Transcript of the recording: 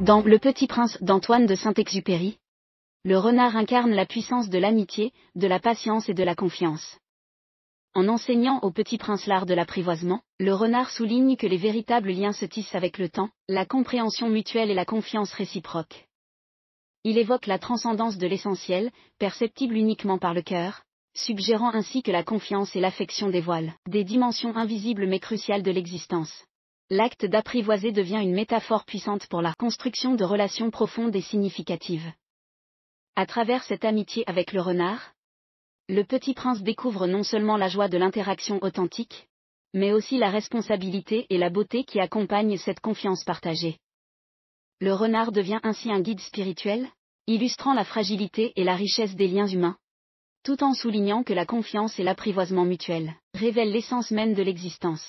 Dans Le Petit Prince d'Antoine de Saint-Exupéry, le renard incarne la puissance de l'amitié, de la patience et de la confiance. En enseignant au petit prince l'art de l'apprivoisement, le renard souligne que les véritables liens se tissent avec le temps, la compréhension mutuelle et la confiance réciproque. Il évoque la transcendance de l'essentiel, perceptible uniquement par le cœur, suggérant ainsi que la confiance et l'affection dévoilent des dimensions invisibles mais cruciales de l'existence l'acte d'apprivoiser devient une métaphore puissante pour la construction de relations profondes et significatives. À travers cette amitié avec le renard, le petit prince découvre non seulement la joie de l'interaction authentique, mais aussi la responsabilité et la beauté qui accompagnent cette confiance partagée. Le renard devient ainsi un guide spirituel, illustrant la fragilité et la richesse des liens humains, tout en soulignant que la confiance et l'apprivoisement mutuel révèlent l'essence même de l'existence.